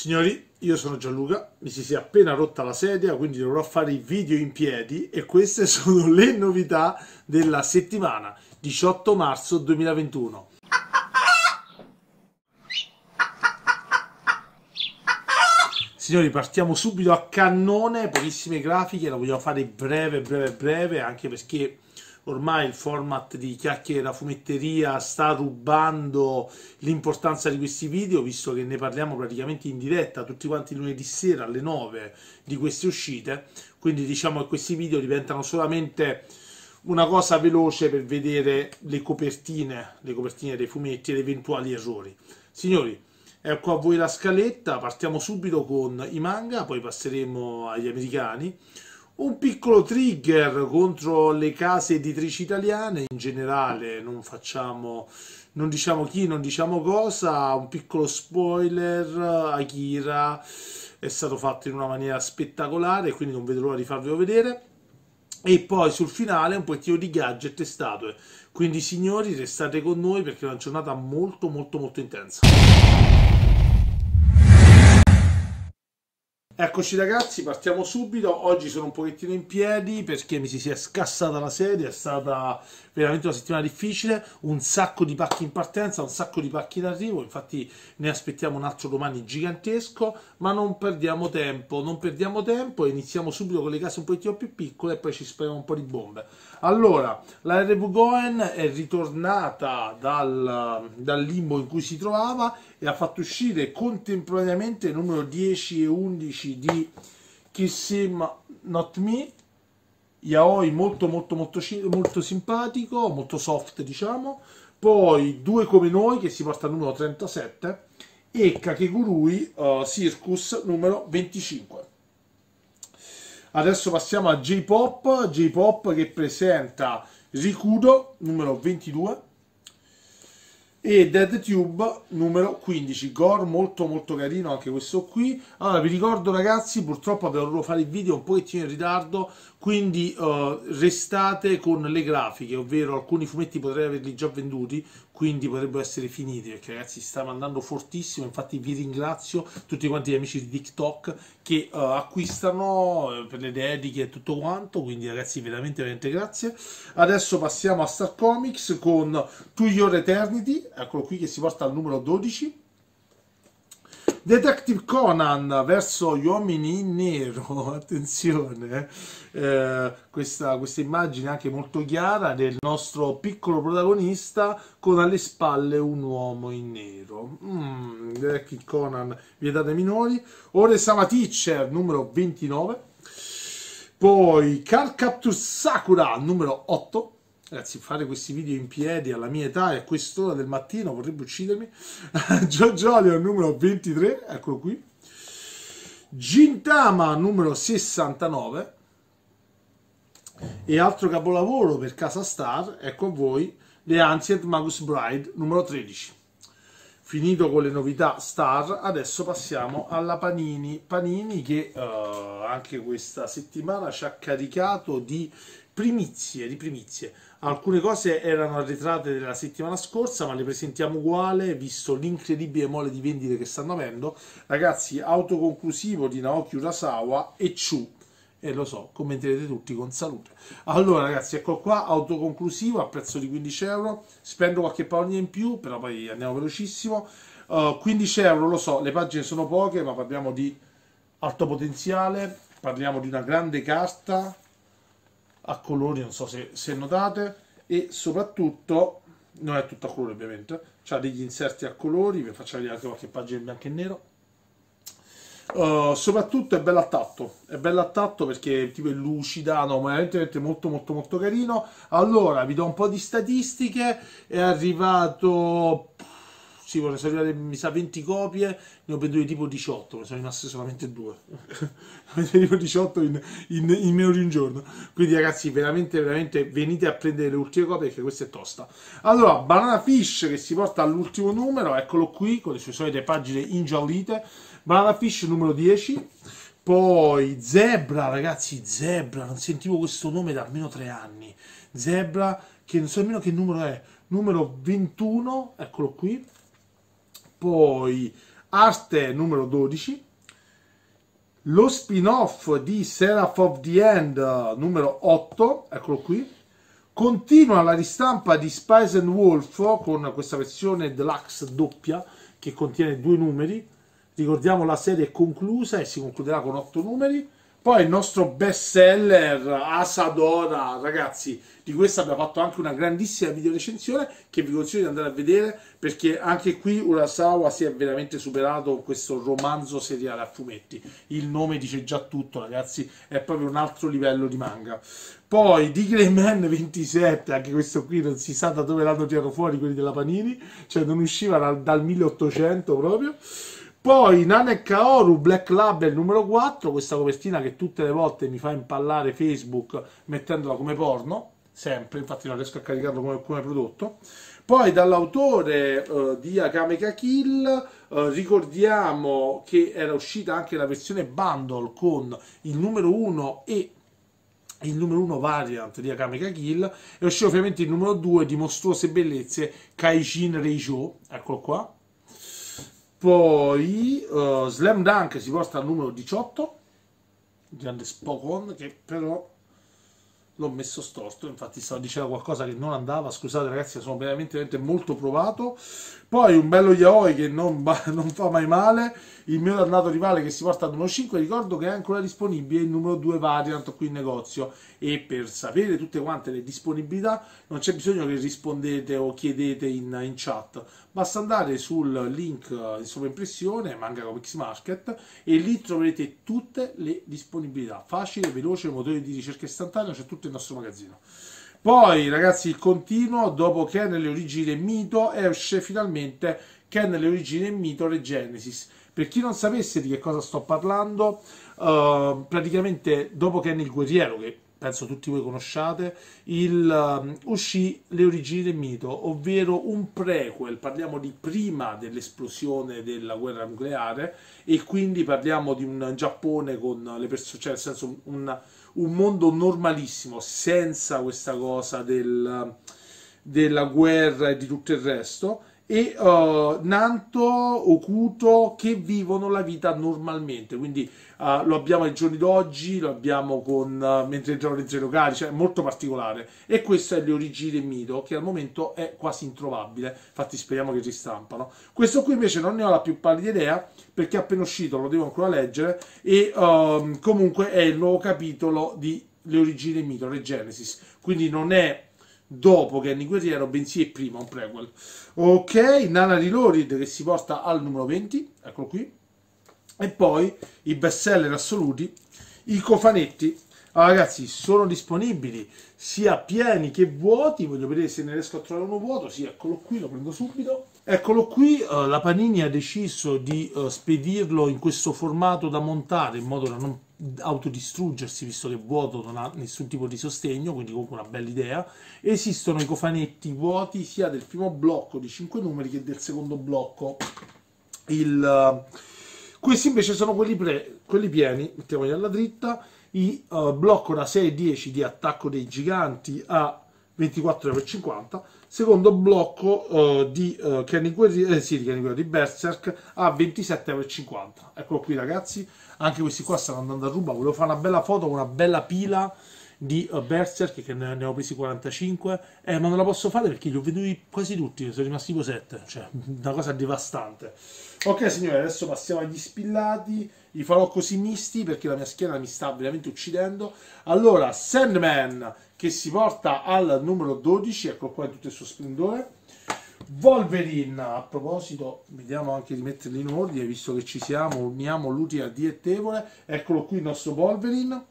Signori, io sono Gianluca, mi si sia appena rotta la sedia, quindi dovrò fare i video in piedi e queste sono le novità della settimana 18 marzo 2021. Signori, partiamo subito a cannone, pochissime grafiche, la vogliamo fare breve, breve, breve, anche perché ormai il format di chiacchiera fumetteria sta rubando l'importanza di questi video, visto che ne parliamo praticamente in diretta tutti quanti lunedì sera alle 9 di queste uscite, quindi diciamo che questi video diventano solamente una cosa veloce per vedere le copertine, le copertine dei fumetti ed eventuali errori. Signori, ecco a voi la scaletta, partiamo subito con i manga, poi passeremo agli americani un piccolo trigger contro le case editrici italiane in generale, non facciamo non diciamo chi, non diciamo cosa, un piccolo spoiler, Akira è stato fatto in una maniera spettacolare, quindi non vedo l'ora di farvelo vedere. E poi sul finale un pochettino di gadget e statue. Quindi signori, restate con noi perché è una giornata molto molto molto intensa. Eccoci ragazzi, partiamo subito. Oggi sono un pochettino in piedi perché mi si è scassata la sedia, è stata veramente una settimana difficile, un sacco di pacchi in partenza, un sacco di pacchi in arrivo, infatti ne aspettiamo un altro domani gigantesco, ma non perdiamo tempo, non perdiamo tempo e iniziamo subito con le case un pochettino più piccole e poi ci speriamo un po' di bombe. Allora, la RV Goen è ritornata dal, dal limbo in cui si trovava e ha fatto uscire contemporaneamente il numero 10 e 11 di Kiss Not Me yaoi molto molto molto, molto simpatico, molto soft diciamo, poi due come noi che si porta al numero 37 e Kakegurui uh, eh, Circus numero 25. Adesso passiamo a J-Pop, J-Pop che presenta Rikudo numero 22 e Dead Tube numero 15 gore molto molto carino anche questo qui allora vi ricordo ragazzi purtroppo dovrò fare il video un pochettino in ritardo quindi uh, restate con le grafiche ovvero alcuni fumetti potrei averli già venduti quindi potrebbero essere finiti perché ragazzi stiamo andando fortissimo infatti vi ringrazio tutti quanti gli amici di TikTok che uh, acquistano eh, per le dediche e tutto quanto quindi ragazzi veramente veramente grazie adesso passiamo a Star Comics con To Your Eternity eccolo qui che si porta al numero 12 Detective Conan verso gli uomini in nero, attenzione, eh, questa, questa immagine anche molto chiara del nostro piccolo protagonista con alle spalle un uomo in nero. Mm, Detective Conan vietate ai minori. Ore Sama Teacher numero 29. Poi Car Capture Sakura numero 8 Ragazzi, fare questi video in piedi alla mia età e a quest'ora del mattino vorrebbe uccidermi. al numero 23, eccolo qui. Gintama, numero 69. E altro capolavoro per Casa Star, ecco a voi, The Ancient Magus Bride, numero 13. Finito con le novità Star, adesso passiamo alla Panini. Panini che uh, anche questa settimana ci ha caricato di primizie, di primizie. Alcune cose erano arretrate della settimana scorsa, ma le presentiamo uguale, visto l'incredibile mole di vendite che stanno avendo. Ragazzi, autoconclusivo di Naoki Urasawa e Chu. E lo so, commenterete tutti con salute. Allora, ragazzi, ecco qua, autoconclusivo a prezzo di 15 euro. Spendo qualche parola in più, però poi andiamo velocissimo. Uh, eh, 15 euro, lo so, le pagine sono poche, ma parliamo di alto potenziale, parliamo di una grande carta a colori, non so se, se notate, e soprattutto, non è tutta a colori ovviamente, ha degli inserti a colori, vi faccio vedere anche qualche pagina in bianco e nero. Uh, soprattutto è bello attatto, è bello attatto perché tipo è lucida, no, ma veramente molto molto molto carino. Allora, vi do un po' di statistiche, è arrivato sì, ne sono arrivate, mi sa, 20 copie, ne ho vendute tipo 18, ne sono rimaste solamente due. ne ho vendute 18 in, in, in, meno di un giorno. Quindi, ragazzi, veramente, veramente venite a prendere le ultime copie perché questa è tosta. Allora, Banana Fish che si porta all'ultimo numero, eccolo qui, con le sue solite pagine ingiallite. Banana Fish numero 10. Poi Zebra, ragazzi, Zebra, non sentivo questo nome da almeno tre anni. Zebra, che non so nemmeno che numero è, numero 21, eccolo qui poi Arte numero 12, lo spin-off di Seraph of the End numero 8, eccolo qui, continua la ristampa di Spice and Wolf con questa versione deluxe doppia che contiene due numeri, ricordiamo la serie è conclusa e si concluderà con otto numeri, poi il nostro best seller Asadora, ragazzi, di questo abbiamo fatto anche una grandissima video recensione che vi consiglio di andare a vedere perché anche qui Urasawa si è veramente superato questo romanzo seriale a fumetti. Il nome dice già tutto, ragazzi, è proprio un altro livello di manga. Poi di Greyman 27, anche questo qui non si sa da dove l'hanno tirato fuori quelli della Panini, cioè non usciva dal 1800 proprio. Poi Nane Kaoru Black Label numero 4, questa copertina che tutte le volte mi fa impallare Facebook mettendola come porno, sempre, infatti non riesco a caricarlo come, come prodotto. Poi dall'autore eh, di Akame Ka Kill eh, ricordiamo che era uscita anche la versione bundle con il numero 1 e il numero 1 variant di Akame Ka Kill e uscì ovviamente il numero 2 di Mostruose Bellezze Kaijin Reijo, eccolo qua poi uh, Slam Dunk si porta al numero 18, grande Spokon, che però l'ho messo storto, infatti stavo dicendo qualcosa che non andava, scusate ragazzi, sono veramente, veramente molto provato. Poi un bello yaoi che non, non fa mai male, il mio dannato rivale che si porta ad 1.5 ricordo che è ancora disponibile il numero 2 variant qui in negozio e per sapere tutte quante le disponibilità non c'è bisogno che rispondete o chiedete in, in chat basta andare sul link di eh, sovraimpressione manga comics market e lì troverete tutte le disponibilità facile, veloce, motore di ricerca istantaneo c'è tutto il nostro magazzino poi ragazzi il continuo dopo che nelle origini mito esce finalmente che è nelle origini del mito Genesis. Per chi non sapesse di che cosa sto parlando, eh, praticamente dopo Ken il guerriero, che penso tutti voi conosciate, il, uh, uscì Le origini del mito, ovvero un prequel, parliamo di prima dell'esplosione della guerra nucleare e quindi parliamo di un Giappone con le persone, cioè nel senso un, un, mondo normalissimo, senza questa cosa del, della guerra e di tutto il resto e uh, Nanto, Okuto che vivono la vita normalmente, quindi uh, lo abbiamo ai giorni d'oggi, lo abbiamo con, uh, mentre entrano in zero locali, cioè molto particolare e questo è le origini del mito che al momento è quasi introvabile, infatti speriamo che ristampano. Questo qui invece non ne ho la più pallida idea perché è appena uscito, lo devo ancora leggere e ehm, comunque è il nuovo capitolo di le origini del mito, Genesis, quindi non è dopo che è guerriero, bensì è prima, un prequel. Ok, Nana Reloaded che si porta al numero 20, eccolo qui. E poi i best seller assoluti, i cofanetti. Allora, ragazzi, sono disponibili sia pieni che vuoti. Voglio vedere se ne riesco a trovare uno vuoto. Sì, eccolo qui, lo prendo subito. Eccolo qui, uh, la Panini ha deciso di uh, spedirlo in questo formato da montare in modo da non autodistruggersi visto che vuoto non ha nessun tipo di sostegno quindi comunque una bella idea esistono i cofanetti vuoti sia del primo blocco di 5 numeri che del secondo blocco il, eh, questi invece sono quelli, pre, quelli pieni mettiamoli alla dritta i uh, blocco da 6 e 10 di attacco dei giganti a 24,50€. Secondo blocco eh, di, eh, Kenny Guerriero, eh, sì, di, Kenny di Berserk a 27,50€. Eccolo qui ragazzi, anche questi qua stanno andando a ruba. Volevo fare una bella foto una bella pila di Berserk, che ne, ho presi 45, eh, ma non la posso fare perché li ho venduti quasi tutti, sono rimasti tipo 7, cioè una cosa devastante. Ok signore, adesso passiamo agli spillati, li farò così misti perché la mia schiena mi sta veramente uccidendo. Allora, Sandman, che si porta al numero 12, ecco qua in tutto il suo splendore. Wolverine, a proposito, vediamo anche di metterli in ordine, visto che ci siamo, uniamo l'utile al direttevole. Eccolo qui il nostro Wolverine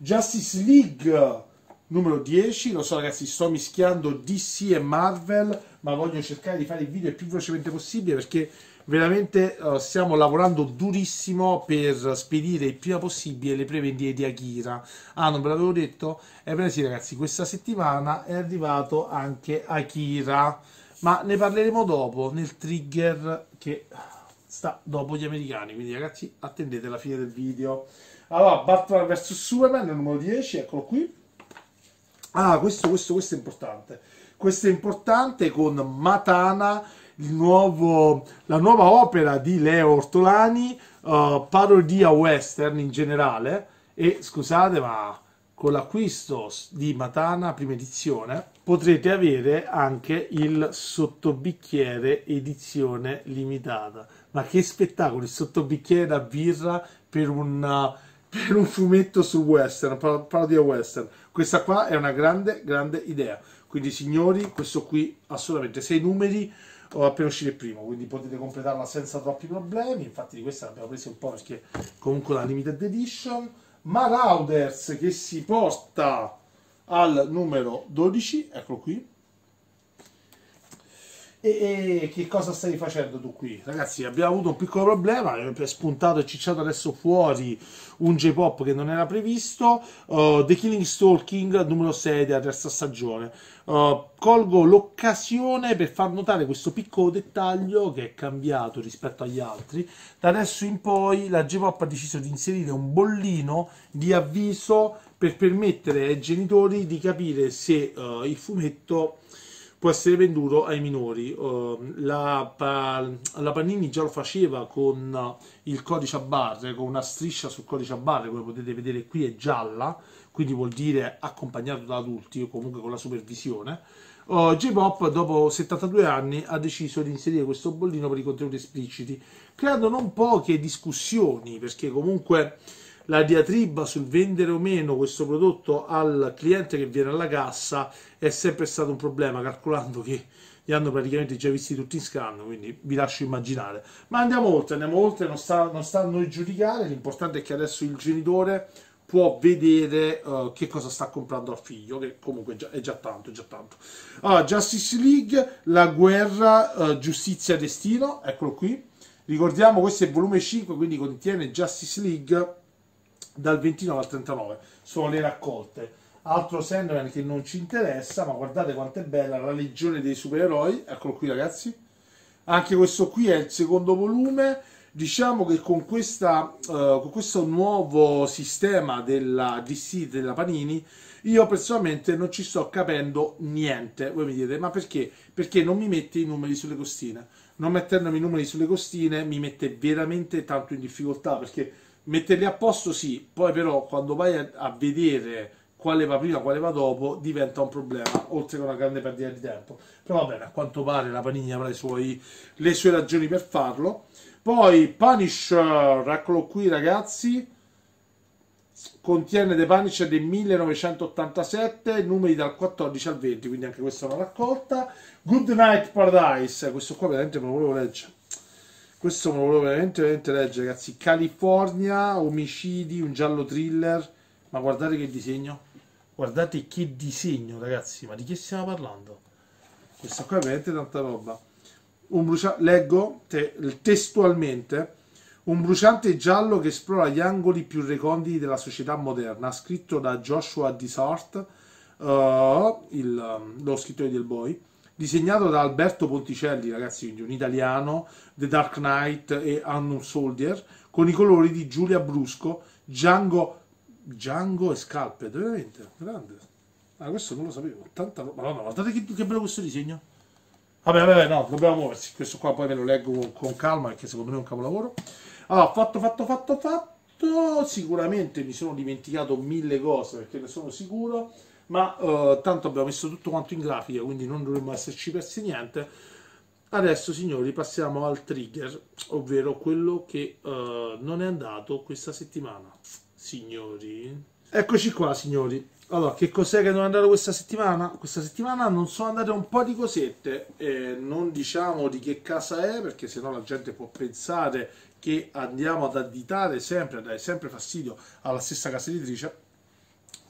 Justice League numero 10, lo so ragazzi, sto mischiando DC e Marvel, ma voglio cercare di fare il video il più velocemente possibile perché veramente uh, stiamo lavorando durissimo per spedire il prima possibile le prevendite di Akira. Ah, non ve l'avevo detto? Ebbene eh, sì ragazzi, questa settimana è arrivato anche Akira, ma ne parleremo dopo nel trigger che sta dopo gli americani, quindi ragazzi attendete la fine del video. Allora, Batman vs Superman, numero 10, eccolo qui. Ah, questo, questo, questo è importante. Questo è importante con Matana, nuovo, la nuova opera di Leo Ortolani, uh, parodia western in generale. E scusate, ma con l'acquisto di Matana, prima edizione, potrete avere anche il sottobicchiere edizione limitata. Ma che spettacolo! Il sottobicchiere da birra per un per un fumetto sul western, parodia western. Questa qua è una grande, grande idea. Quindi signori, questo qui assolutamente, sei numeri, o appena uscire il primo, quindi potete completarla senza troppi problemi. Infatti di questa l'abbiamo presa un po' perché comunque la limited edition. Marauders che si porta al numero 12, eccolo qui, e, e, che cosa stai facendo tu qui? Ragazzi, abbiamo avuto un piccolo problema, è spuntato e cicciato adesso fuori un J-pop che non era previsto, uh, The Killing Stalking numero 6 della terza stagione. Uh, colgo l'occasione per far notare questo piccolo dettaglio che è cambiato rispetto agli altri. Da adesso in poi la J-pop ha deciso di inserire un bollino di avviso per permettere ai genitori di capire se uh, il fumetto può essere venduto ai minori. Uh, la, pa, la, Panini già lo faceva con eh, il codice a barre, con una striscia sul codice a barre, come potete vedere qui è gialla, quindi vuol dire accompagnato da adulti o comunque con la supervisione. Uh, J-Pop dopo 72 anni ha deciso di inserire questo bollino per i contenuti espliciti, creando non poche discussioni, perché comunque la diatriba sul vendere o meno questo prodotto al cliente che viene alla cassa è sempre stato un problema, calcolando che li hanno praticamente già visti tutti in scanno, quindi vi lascio immaginare. Ma andiamo oltre, andiamo oltre, non sta, non sta a noi giudicare, l'importante è che adesso il genitore può vedere uh, che cosa sta comprando al figlio, che comunque già, è già tanto, è già tanto. Allora, Justice League, la guerra, uh, giustizia, destino, eccolo qui. Ricordiamo, questo è il volume 5, quindi contiene Justice League dal 29 al 39 sono le raccolte altro Sandman che non ci interessa ma guardate quanto è bella la legione dei supereroi eccolo qui ragazzi anche questo qui è il secondo volume diciamo che con, questa, uh, con questo nuovo sistema della DC della Panini io personalmente non ci sto capendo niente voi mi direte ma perché? perché non mi mette i numeri sulle costine non mettendomi i numeri sulle costine mi mette veramente tanto in difficoltà perché metterli a posto sì, poi però quando vai a, a vedere quale va prima, quale va dopo, diventa un problema, oltre che una grande perdita di tempo. Però va bene, a quanto pare la Panini avrà suoi, le sue ragioni per farlo. Poi Punisher, eccolo qui ragazzi, contiene The Punisher del 1987, numeri dal 14 al 20, quindi anche questa è una raccolta. Good Night Paradise, questo qua veramente me lo volevo leggere. Questo me lo volevo veramente, veramente leggere, ragazzi. California, omicidi, un giallo thriller. Ma guardate che disegno. Guardate che disegno, ragazzi. Ma di che stiamo parlando? Questa qua è veramente tanta roba. Un brucia- leggo te- testualmente. Un bruciante giallo che esplora gli angoli più reconditi della società moderna, scritto da Joshua Dissart, uh, il, um, lo scrittore del Boy, disegnato da Alberto Ponticelli, ragazzi, quindi un italiano, The Dark Knight e Unknown Soldier, con i colori di Giulia Brusco, Django, Django e Scalped, veramente, grande. Ah, questo non lo sapevo, tanta roba. Madonna, guardate che, che bello questo disegno. Vabbè, vabbè, no, dobbiamo muoversi. Questo qua poi ve lo leggo con, con calma, perché secondo me è un capolavoro. Allora, fatto, fatto, fatto, fatto. Sicuramente mi sono dimenticato mille cose, perché ne sono sicuro ma eh, tanto abbiamo messo tutto quanto in grafica, quindi non dovremmo esserci persi niente. Adesso, signori, passiamo al trigger, ovvero quello che eh, non è andato questa settimana. Signori, eccoci qua, signori. Allora, che cos'è che non è andato questa settimana? Questa settimana non sono andate un po' di cosette, eh, non diciamo di che casa è, perché sennò la gente può pensare che andiamo ad additare sempre, a dare sempre fastidio alla stessa casa editrice,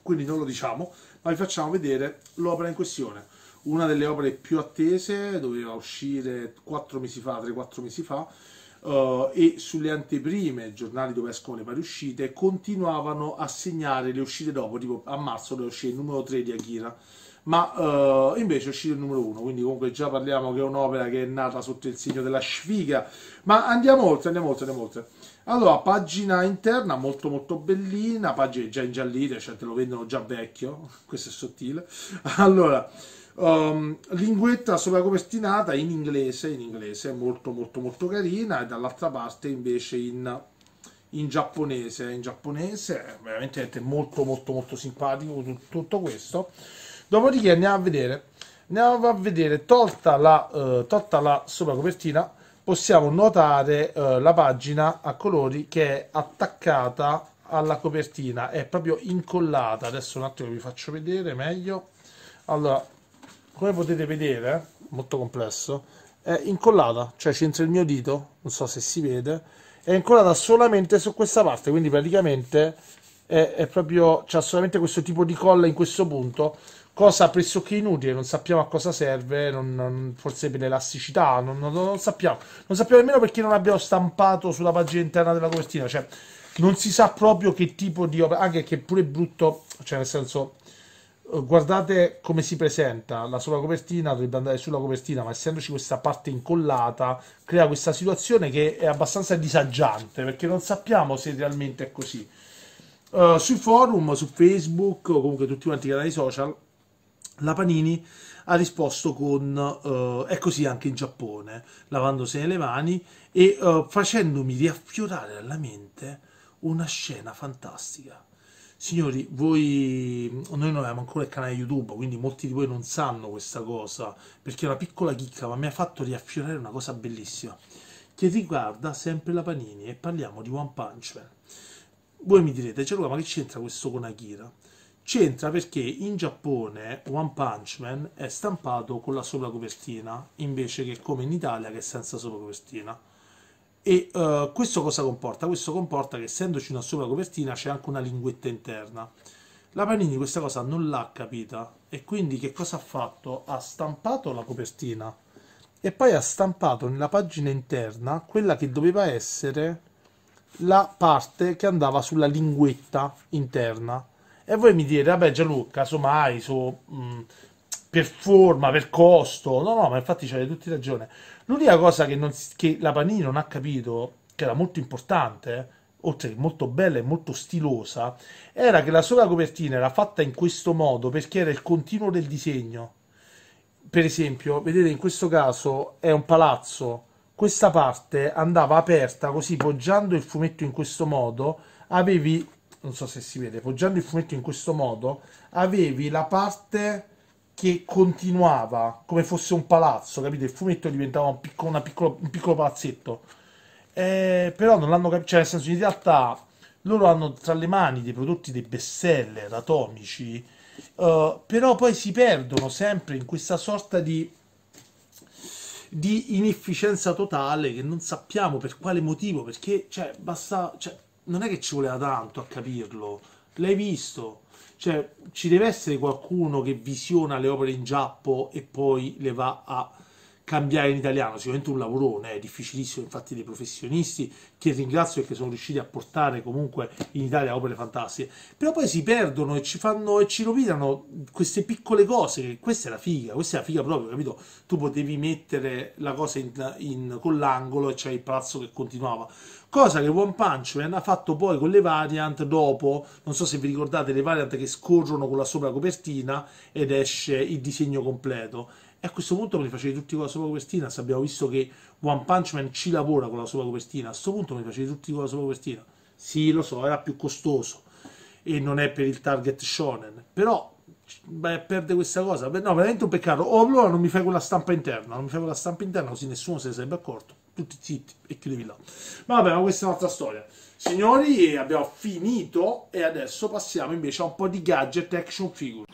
quindi non lo diciamo, ma vi facciamo vedere l'opera in questione. Una delle opere più attese, doveva uscire 4 mesi fa, 3-4 mesi fa, Uh, e sulle anteprime, giornali dove escono le varie uscite, continuavano a segnare le uscite dopo, tipo a marzo dove uscì il numero 3 di Akira ma eh, invece è uscito il numero uno, quindi comunque già parliamo che è un'opera che è nata sotto il segno della sfiga, ma andiamo oltre, andiamo oltre, andiamo oltre. Allora, pagina interna molto molto bellina, pagina già ingiallita, cioè te lo vendono già vecchio, questo è sottile. Allora, um, linguetta sopra copertinata in inglese, in inglese molto molto molto carina e dall'altra parte invece in in giapponese, in giapponese, veramente molto molto molto simpatico tutto questo. Dopodiché andiamo a vedere, andiamo a vedere tolta la, eh, tolta la sovracopertina, possiamo notare eh, la pagina a colori che è attaccata alla copertina, è proprio incollata. Adesso un attimo vi faccio vedere meglio. Allora, come potete vedere, molto complesso, è incollata, cioè c'entra il mio dito, non so se si vede, è incollata solamente su questa parte, quindi praticamente è, è proprio, c'è solamente questo tipo di colla in questo punto, cosa pressoché inutile, non sappiamo a cosa serve, non, non, forse per l'elasticità, non, non, sappiamo. Non sappiamo nemmeno perché non abbiamo stampato sulla pagina interna della copertina, cioè non si sa proprio che tipo di opera, anche che pure è brutto, cioè nel senso eh, guardate come si presenta la sola copertina, dovrebbe andare sulla copertina, ma essendoci questa parte incollata, crea questa situazione che è abbastanza disagiante perché non sappiamo se realmente è così. Uh, sui forum, su Facebook o comunque tutti quanti i canali social la Panini ha risposto con uh, è così anche in Giappone, lavandosene le mani e uh, facendomi riaffiorare alla mente una scena fantastica. Signori, voi, noi non abbiamo ancora il canale YouTube, quindi molti di voi non sanno questa cosa, perché è una piccola chicca, ma mi ha fatto riaffiorare una cosa bellissima, che riguarda sempre la Panini e parliamo di One Punch Man. Voi mi direte, Gianluca, ma che c'entra questo con Akira? C'entra perché in Giappone One Punch Man è stampato con la copertina invece che come in Italia che è senza sopra copertina. E uh, questo cosa comporta? Questo comporta che essendoci una sopra copertina c'è anche una linguetta interna. La Panini questa cosa non l'ha capita e quindi che cosa ha fatto? Ha stampato la copertina e poi ha stampato nella pagina interna quella che doveva essere la parte che andava sulla linguetta interna e voi mi dite, vabbè Gianluca, casomai su, mh, mm, per forma, per costo, no, no, ma infatti c'avete tutti ragione. L'unica cosa che, non, che la Panini non ha capito, che era molto importante, oltre che molto bella e molto stilosa, era che la sola copertina era fatta in questo modo perché era il continuo del disegno. Per esempio, vedete in questo caso è un palazzo, questa parte andava aperta così poggiando il fumetto in questo modo, avevi non so se si vede, poggiando il fumetto in questo modo, avevi la parte che continuava come fosse un palazzo, capite? Il fumetto diventava un piccolo, piccolo, un piccolo palazzetto. Eh, però non l'hanno capito, cioè nel senso in realtà loro hanno tra le mani dei prodotti dei best seller atomici, eh, però poi si perdono sempre in questa sorta di di inefficienza totale che non sappiamo per quale motivo, perché cioè, basta, cioè, non è che ci voleva tanto a capirlo, l'hai visto. Cioè, ci deve essere qualcuno che visiona le opere in giappo e poi le va a cambiare in italiano. Sicuramente un lavorone, è difficilissimo, infatti dei professionisti che ringrazio perché sono riusciti a portare comunque in Italia opere fantastiche. Però poi si perdono e ci fanno e ci rovinano queste piccole cose, che questa è la figa, questa è la figa proprio, capito? Tu potevi mettere la cosa in, in, con l'angolo e c'è il palazzo che continuava cosa che One Punch Man ha fatto poi con le variant dopo, non so se vi ricordate le variant che scorrono con la sopra copertina ed esce il disegno completo. E a questo punto me li facevi tutti con la sopra copertina, se abbiamo visto che One Punch Man ci lavora con la sopra copertina, a questo punto me li facevi tutti con la sopra copertina. Sì, lo so, era più costoso e non è per il target shonen, però beh, perde questa cosa. no, veramente un peccato. O allora non mi fai quella stampa interna, non mi fai quella stampa interna così nessuno se ne sarebbe accorto tutti zitti e chiudevi là. Ma vabbè, ma questa è un'altra storia. Signori, abbiamo finito e adesso passiamo invece a un po' di gadget action figure.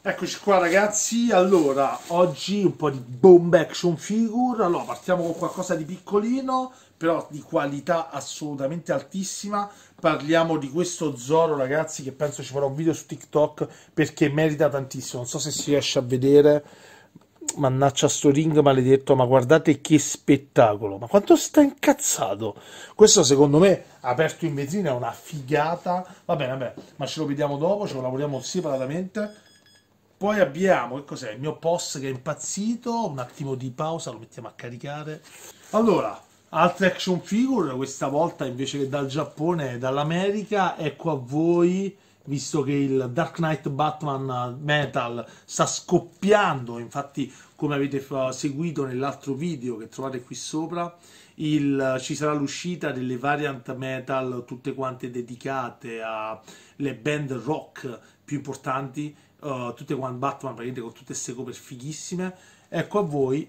Eccoci qua ragazzi, allora oggi un po' di bomba action figure, allora partiamo con qualcosa di piccolino, però di qualità assolutamente altissima. Parliamo di questo Zoro, ragazzi, che penso ci farò un video su TikTok perché merita tantissimo. Non so se si riesce a vedere. Mannaccia sto ring maledetto, ma guardate che spettacolo! Ma quanto sta incazzato! Questo secondo me, aperto in vetrina, è una figata. Va bene, vabbè, ma ce lo vediamo dopo, ce lo lavoriamo separatamente. Poi abbiamo, che cos'è? Il mio post che è impazzito, un attimo di pausa, lo mettiamo a caricare. Allora, Altre action figure, questa volta invece che dal Giappone, dall'America, ecco a voi, visto che il Dark Knight Batman Metal sta scoppiando, infatti come avete seguito nell'altro video che trovate qui sopra, il, ci sarà l'uscita delle variant metal tutte quante dedicate alle band rock più importanti, uh, tutte quante Batman praticamente con tutte queste cover fighissime, ecco a voi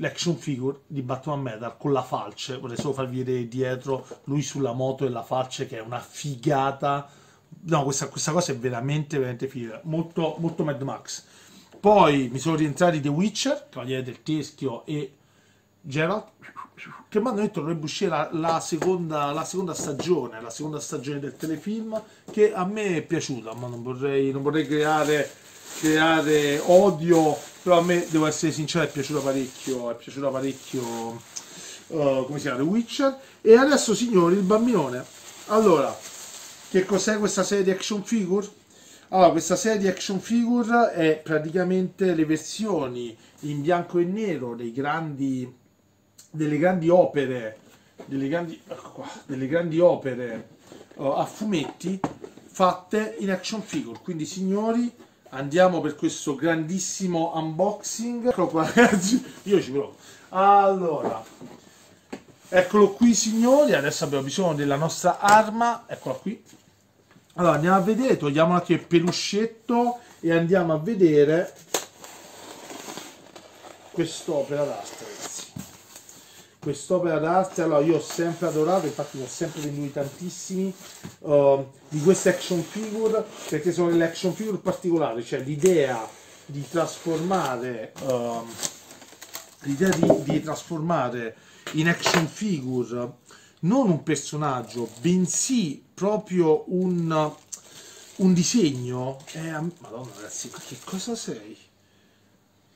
l'action figure di Batman Metal con la falce. Vorrei solo farvi vedere dietro lui sulla moto e la falce che è una figata. No, questa, questa cosa è veramente, veramente figa. Molto, molto Mad Max. Poi mi sono rientrati The Witcher, Cavaliere del Teschio e Geralt, che mi hanno detto dovrebbe uscire la, la, seconda, la, seconda, stagione, la seconda stagione del telefilm, che a me è piaciuta, ma non vorrei, non vorrei creare, creare odio però a me, devo essere sincero, è piaciuto parecchio, è piaciuto parecchio, uh, come si chiama, The Witcher. E adesso, signori, il bambinone. Allora, che cos'è questa serie di action figure? Allora, questa serie di action figure è praticamente le versioni in bianco e nero dei grandi, delle grandi opere, delle grandi, ecco qua, delle grandi opere uh, a fumetti fatte in action figure. Quindi, signori, andiamo per questo grandissimo unboxing eccolo qua ragazzi io ci provo allora eccolo qui signori adesso abbiamo bisogno della nostra arma eccola qui allora andiamo a vedere togliamo anche il peluscetto e andiamo a vedere quest'opera d'arte quest'opera d'arte, allora io ho sempre adorato, infatti ne ho sempre venduti tantissimi, uh, di queste action figure, perché sono delle action figure particolari, cioè l'idea di trasformare, uh, l'idea di, di, trasformare in action figure non un personaggio, bensì proprio un, un disegno. Eh, madonna ragazzi, ma che cosa sei?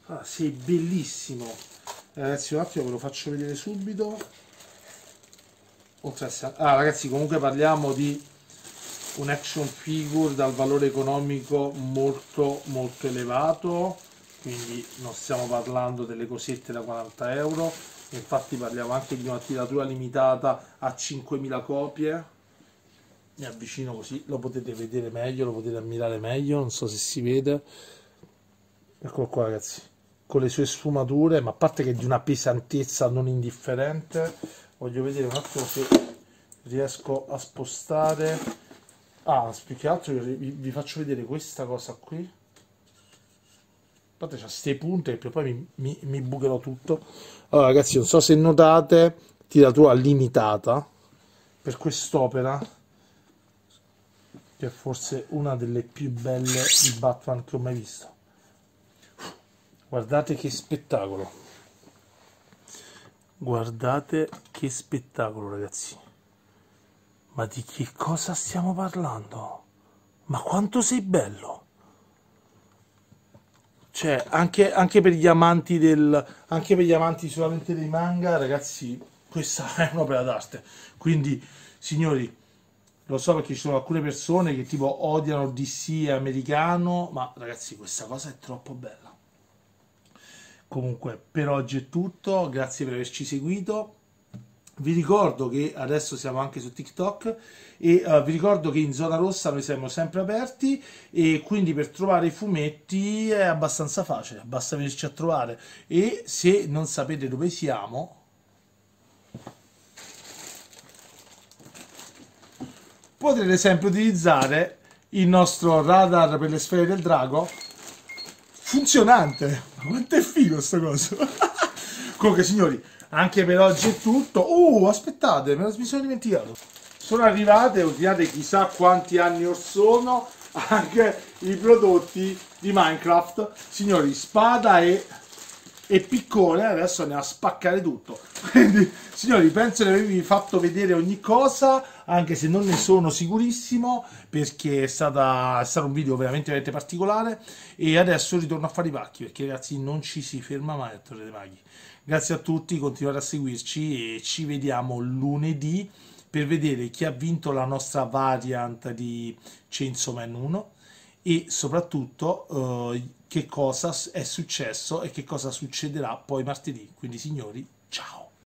Ah, sei bellissimo. Eh, ragazzi un attimo ve lo faccio vedere subito ah ragazzi comunque parliamo di un action figure dal valore economico molto molto elevato quindi non stiamo parlando delle cosette da 40 euro infatti parliamo anche di una tiratura limitata a 5.000 copie mi avvicino così lo potete vedere meglio lo potete ammirare meglio non so se si vede eccolo qua ragazzi con le sue sfumature ma a parte che di una pesantezza non indifferente voglio vedere un attimo se riesco a spostare ah più che altro vi, faccio vedere questa cosa qui Infatti c'ha ste punte che poi mi, mi, mi bucherò tutto allora ragazzi non so se notate tiratura limitata per quest'opera che è forse una delle più belle di Batman che ho mai visto guardate che spettacolo guardate che spettacolo ragazzi ma di che cosa stiamo parlando ma quanto sei bello cioè anche, anche per gli amanti del anche per gli amanti solamente dei manga ragazzi questa è un'opera d'arte quindi signori lo so perché ci sono alcune persone che tipo odiano DC americano ma ragazzi questa cosa è troppo bella comunque per oggi è tutto grazie per averci seguito vi ricordo che adesso siamo anche su TikTok e uh, vi ricordo che in zona rossa noi siamo sempre aperti e quindi per trovare i fumetti è abbastanza facile, basta venirci a trovare e se non sapete dove siamo potrete sempre utilizzare il nostro radar per le sfere del drago funzionante. Ma quanto è figo sto coso. Comunque, signori, anche per oggi è tutto. Oh, aspettate, me mi sono dimenticato. Sono arrivate, ordinate chissà quanti anni or sono, anche i prodotti di Minecraft. Signori, spada e e piccone adesso andiamo a spaccare tutto quindi signori penso di avervi fatto vedere ogni cosa anche se non ne sono sicurissimo perché è, stata, è stato un video veramente, veramente particolare e adesso ritorno a fare i pacchi perché ragazzi non ci si ferma mai a Torre dei Maghi grazie a tutti continuate a seguirci e ci vediamo lunedì per vedere chi ha vinto la nostra variant di Chainsaw Man 1 e soprattutto eh, che cosa è successo e che cosa succederà poi martedì. Quindi signori, ciao!